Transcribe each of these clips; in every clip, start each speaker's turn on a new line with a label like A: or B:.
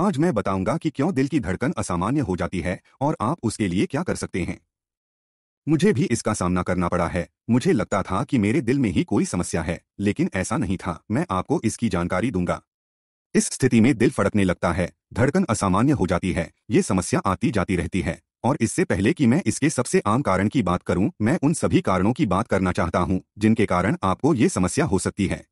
A: आज मैं बताऊंगा कि क्यों दिल की धड़कन असामान्य हो जाती है और आप उसके लिए क्या कर सकते हैं मुझे भी इसका सामना करना पड़ा है मुझे लगता था कि मेरे दिल में ही कोई समस्या है लेकिन ऐसा नहीं था मैं आपको इसकी जानकारी दूंगा इस स्थिति में दिल फड़कने लगता है धड़कन असामान्य हो जाती है ये समस्या आती जाती रहती है और इससे पहले कि मैं इसके सबसे आम कारण की बात करूं मैं उन सभी कारणों की बात करना चाहता हूं जिनके कारण आपको ये समस्या हो सकती है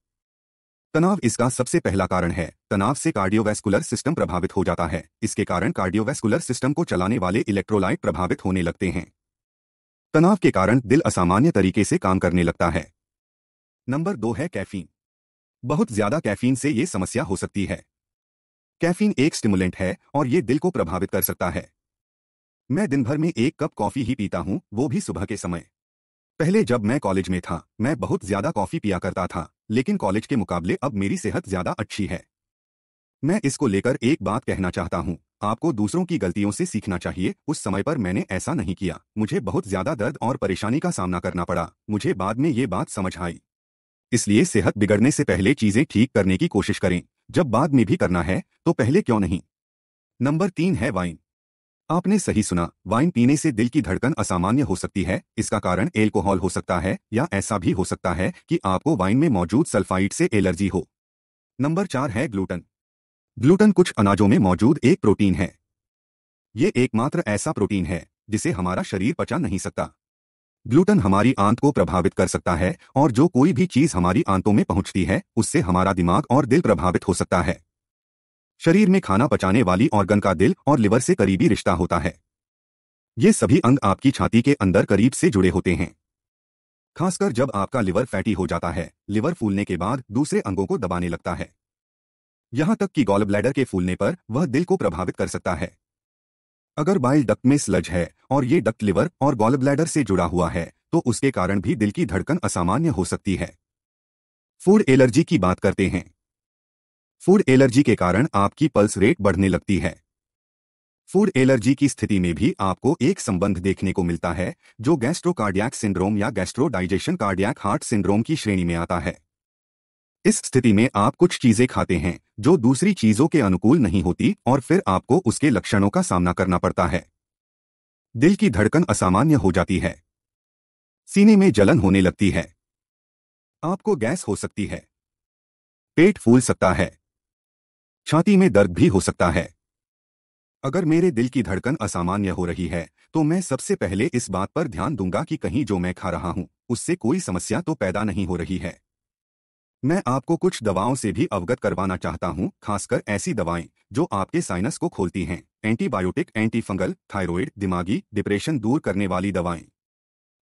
A: तनाव इसका सबसे पहला कारण है तनाव से कार्डियोवैस्कुलर सिस्टम प्रभावित हो जाता है इसके कारण कार्डियोवैस्कुलर सिस्टम को चलाने वाले इलेक्ट्रोलाइट प्रभावित होने लगते हैं तनाव के कारण दिल असामान्य तरीके से काम करने लगता है नंबर दो है कैफीन बहुत ज्यादा कैफीन से ये समस्या हो सकती है कैफीन एक स्टिमुलेंट है और ये दिल को प्रभावित कर सकता है मैं दिन भर में एक कप कॉफी ही पीता हूँ वो भी सुबह के समय पहले जब मैं कॉलेज में था मैं बहुत ज्यादा कॉफी पिया करता था लेकिन कॉलेज के मुकाबले अब मेरी सेहत ज्यादा अच्छी है मैं इसको लेकर एक बात कहना चाहता हूँ आपको दूसरों की गलतियों से सीखना चाहिए उस समय पर मैंने ऐसा नहीं किया मुझे बहुत ज्यादा दर्द और परेशानी का सामना करना पड़ा मुझे बाद में ये बात समझ आई इसलिए सेहत बिगड़ने से पहले चीजें ठीक करने की कोशिश करें जब बाद में भी करना है तो पहले क्यों नहीं नंबर तीन है वाइन आपने सही सुना वाइन पीने से दिल की धड़कन असामान्य हो सकती है इसका कारण एल्कोहल हो सकता है या ऐसा भी हो सकता है कि आपको वाइन में मौजूद सल्फाइड से एलर्जी हो नंबर चार है ग्लूटन ग्लूटन कुछ अनाजों में मौजूद एक प्रोटीन है ये एकमात्र ऐसा प्रोटीन है जिसे हमारा शरीर पचा नहीं सकता ग्लूटन हमारी आंत को प्रभावित कर सकता है और जो कोई भी चीज हमारी आंतों में पहुंचती है उससे हमारा दिमाग और दिल प्रभावित हो सकता है शरीर में खाना पचाने वाली ऑर्गन का दिल और लिवर से करीबी रिश्ता होता है ये सभी अंग आपकी छाती के अंदर करीब से जुड़े होते हैं खासकर जब आपका लिवर फैटी हो जाता है लिवर फूलने के बाद दूसरे अंगों को दबाने लगता है यहां तक कि गॉल ब्लैडर के फूलने पर वह दिल को प्रभावित कर सकता है अगर बाइल डक्ट में स्लज है और ये डक्ट लिवर और गॉल ब्लैडर से जुड़ा हुआ है तो उसके कारण भी दिल की धड़कन असामान्य हो सकती है फूड एलर्जी की बात करते हैं फूड एलर्जी के कारण आपकी पल्स रेट बढ़ने लगती है फूड एलर्जी की स्थिति में भी आपको एक संबंध देखने को मिलता है जो गैस्ट्रोकार्डियक सिंड्रोम या गैस्ट्रोडाइजेशन कार्डियक हार्ट सिंड्रोम की श्रेणी में आता है इस स्थिति में आप कुछ चीजें खाते हैं जो दूसरी चीजों के अनुकूल नहीं होती और फिर आपको उसके लक्षणों का सामना करना पड़ता है दिल की धड़कन असामान्य हो जाती है सीने में जलन होने लगती है आपको गैस हो सकती है पेट फूल सकता है छाती में दर्द भी हो सकता है अगर मेरे दिल की धड़कन असामान्य हो रही है तो मैं सबसे पहले इस बात पर ध्यान दूंगा कि कहीं जो मैं खा रहा हूं उससे कोई समस्या तो पैदा नहीं हो रही है मैं आपको कुछ दवाओं से भी अवगत करवाना चाहता हूं, खासकर ऐसी दवाएं जो आपके साइनस को खोलती हैं एंटीबायोटिक एंटीफंगल थायराइड, दिमागी डिप्रेशन दूर करने वाली दवाएं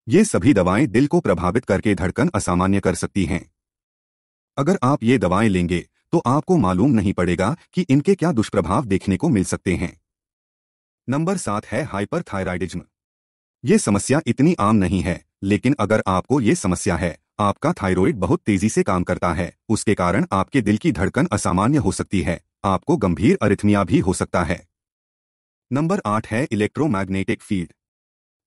A: ये सभी दवाएं दिल को प्रभावित करके धड़कन असामान्य कर सकती हैं अगर आप ये दवाएं लेंगे तो आपको मालूम नहीं पड़ेगा कि इनके क्या दुष्प्रभाव देखने को मिल सकते हैं नंबर सात है हाइपर हाइपरथायराइडिज्म ये समस्या इतनी आम नहीं है लेकिन अगर आपको ये समस्या है आपका थायराइड बहुत तेजी से काम करता है उसके कारण आपके दिल की धड़कन असामान्य हो सकती है आपको गंभीर अरिथमिया भी हो सकता है नंबर आठ है इलेक्ट्रोमैग्नेटिक फील्ड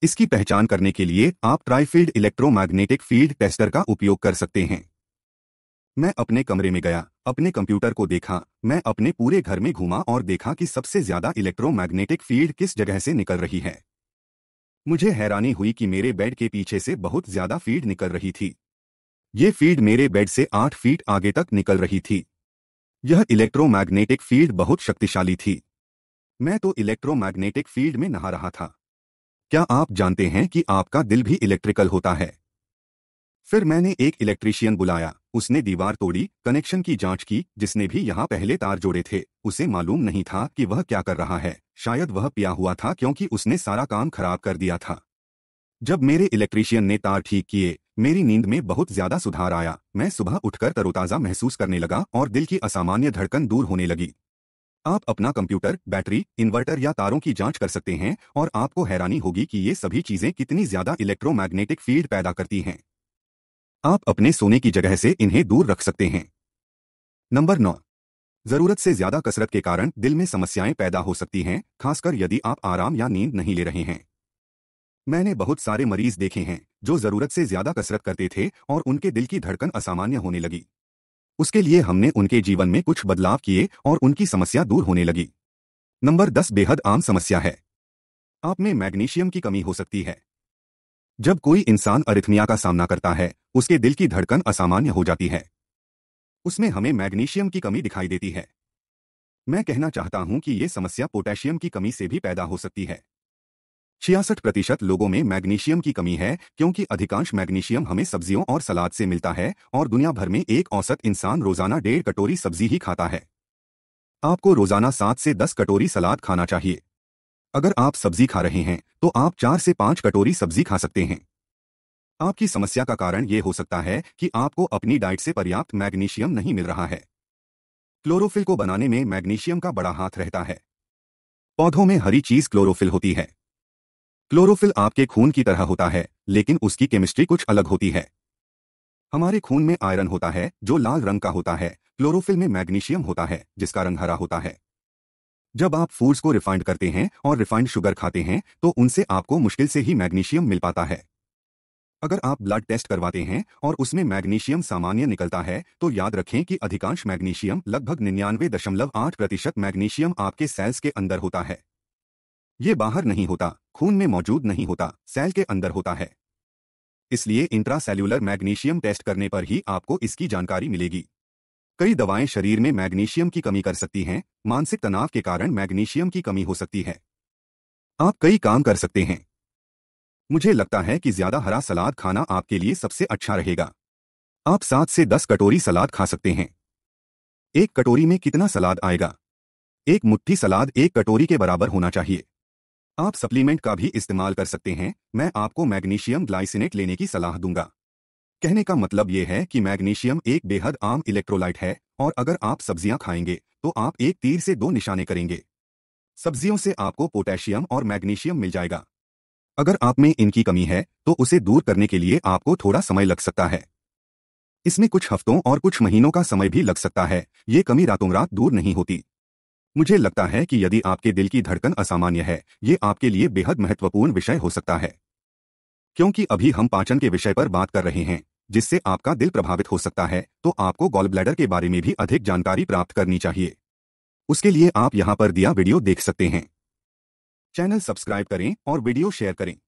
A: इसकी पहचान करने के लिए आप ट्राईफील्ड इलेक्ट्रोमैग्नेटिक फील्ड टेस्टर का उपयोग कर सकते हैं मैं अपने कमरे में गया अपने कंप्यूटर को देखा मैं अपने पूरे घर में घूमा और देखा कि सबसे ज्यादा इलेक्ट्रोमैग्नेटिक फील्ड किस जगह से निकल रही है मुझे हैरानी हुई कि मेरे बेड के पीछे से बहुत ज्यादा फील्ड निकल रही थी ये फील्ड मेरे बेड से आठ फीट आगे तक निकल रही थी यह इलेक्ट्रोमैग्नेटिक फील्ड बहुत शक्तिशाली थी मैं तो इलेक्ट्रोमैग्नेटिक फील्ड में नहा रहा था क्या आप जानते हैं कि आपका दिल भी इलेक्ट्रिकल होता है फिर मैंने एक इलेक्ट्रीशियन बुलाया उसने दीवार तोड़ी कनेक्शन की जांच की जिसने भी यहाँ पहले तार जोड़े थे उसे मालूम नहीं था कि वह क्या कर रहा है शायद वह पिया हुआ था क्योंकि उसने सारा काम खराब कर दिया था जब मेरे इलेक्ट्रीशियन ने तार ठीक किए मेरी नींद में बहुत ज्यादा सुधार आया मैं सुबह उठकर तरोताज़ा महसूस करने लगा और दिल की असामान्य धड़कन दूर होने लगी आप अपना कंप्यूटर बैटरी इन्वर्टर या तारों की जांच कर सकते हैं और आपको हैरानी होगी कि ये सभी चीजें कितनी ज्यादा इलेक्ट्रोमैग्नेटिक फील्ड पैदा करती हैं आप अपने सोने की जगह से इन्हें दूर रख सकते हैं नंबर नौ जरूरत से ज्यादा कसरत के कारण दिल में समस्याएं पैदा हो सकती हैं खासकर यदि आप आराम या नींद नहीं ले रहे हैं मैंने बहुत सारे मरीज देखे हैं जो जरूरत से ज्यादा कसरत करते थे और उनके दिल की धड़कन असामान्य होने लगी उसके लिए हमने उनके जीवन में कुछ बदलाव किए और उनकी समस्या दूर होने लगी नंबर दस बेहद आम समस्या है आप में मैग्नीशियम की कमी हो सकती है जब कोई इंसान अरिथमिया का सामना करता है उसके दिल की धड़कन असामान्य हो जाती है उसमें हमें मैग्नीशियम की कमी दिखाई देती है मैं कहना चाहता हूं कि ये समस्या पोटेशियम की कमी से भी पैदा हो सकती है छियासठ प्रतिशत लोगों में मैग्नीशियम की कमी है क्योंकि अधिकांश मैग्नीशियम हमें सब्जियों और सलाद से मिलता है और दुनिया भर में एक औसत इंसान रोजाना डेढ़ कटोरी सब्जी ही खाता है आपको रोजाना सात से दस कटोरी सलाद खाना चाहिए अगर आप सब्जी खा रहे हैं तो आप चार से पांच कटोरी सब्जी खा सकते हैं आपकी समस्या का कारण यह हो सकता है कि आपको अपनी डाइट से पर्याप्त मैग्नीशियम नहीं मिल रहा है क्लोरोफिल को बनाने में मैग्नीशियम का बड़ा हाथ रहता है पौधों में हरी चीज क्लोरोफिल होती है क्लोरोफिल आपके खून की तरह होता है लेकिन उसकी केमिस्ट्री कुछ अलग होती है हमारे खून में आयरन होता है जो लाल रंग का होता है क्लोरोफिल में मैग्नीशियम होता है जिसका रंग हरा होता है जब आप फूड्स को रिफाइंड करते हैं और रिफाइंड शुगर खाते हैं तो उनसे आपको मुश्किल से ही मैग्नीशियम मिल पाता है अगर आप ब्लड टेस्ट करवाते हैं और उसमें मैग्नीशियम सामान्य निकलता है तो याद रखें कि अधिकांश मैग्नीशियम लगभग निन्यानवे दशमलव आठ प्रतिशत मैग्नीशियम आपके सेल्स के अंदर होता है ये बाहर नहीं होता खून में मौजूद नहीं होता सेल के अंदर होता है इसलिए इंट्रासेल्यूलर मैग्नीशियम टेस्ट करने पर ही आपको इसकी जानकारी मिलेगी कई दवाएं शरीर में मैग्नीशियम की कमी कर सकती हैं मानसिक तनाव के कारण मैग्नीशियम की कमी हो सकती है आप कई काम कर सकते हैं मुझे लगता है कि ज्यादा हरा सलाद खाना आपके लिए सबसे अच्छा रहेगा आप सात से दस कटोरी सलाद खा सकते हैं एक कटोरी में कितना सलाद आएगा एक मुट्ठी सलाद एक कटोरी के बराबर होना चाहिए आप सप्लीमेंट का भी इस्तेमाल कर सकते हैं मैं आपको मैग्नीशियम ग्लाइसिनेट लेने की सलाह दूंगा कहने का मतलब ये है कि मैग्नीशियम एक बेहद आम इलेक्ट्रोलाइट है और अगर आप सब्जियां खाएंगे तो आप एक तीर से दो निशाने करेंगे सब्जियों से आपको पोटेशियम और मैग्नीशियम मिल जाएगा अगर आप में इनकी कमी है तो उसे दूर करने के लिए आपको थोड़ा समय लग सकता है इसमें कुछ हफ्तों और कुछ महीनों का समय भी लग सकता है ये कमी रातों रात दूर नहीं होती मुझे लगता है कि यदि आपके दिल की धड़कन असामान्य है ये आपके लिए बेहद महत्वपूर्ण विषय हो सकता है क्योंकि अभी हम पाचन के विषय पर बात कर रहे हैं जिससे आपका दिल प्रभावित हो सकता है तो आपको गॉल ब्लैडर के बारे में भी अधिक जानकारी प्राप्त करनी चाहिए उसके लिए आप यहां पर दिया वीडियो देख सकते हैं चैनल सब्सक्राइब करें और वीडियो शेयर करें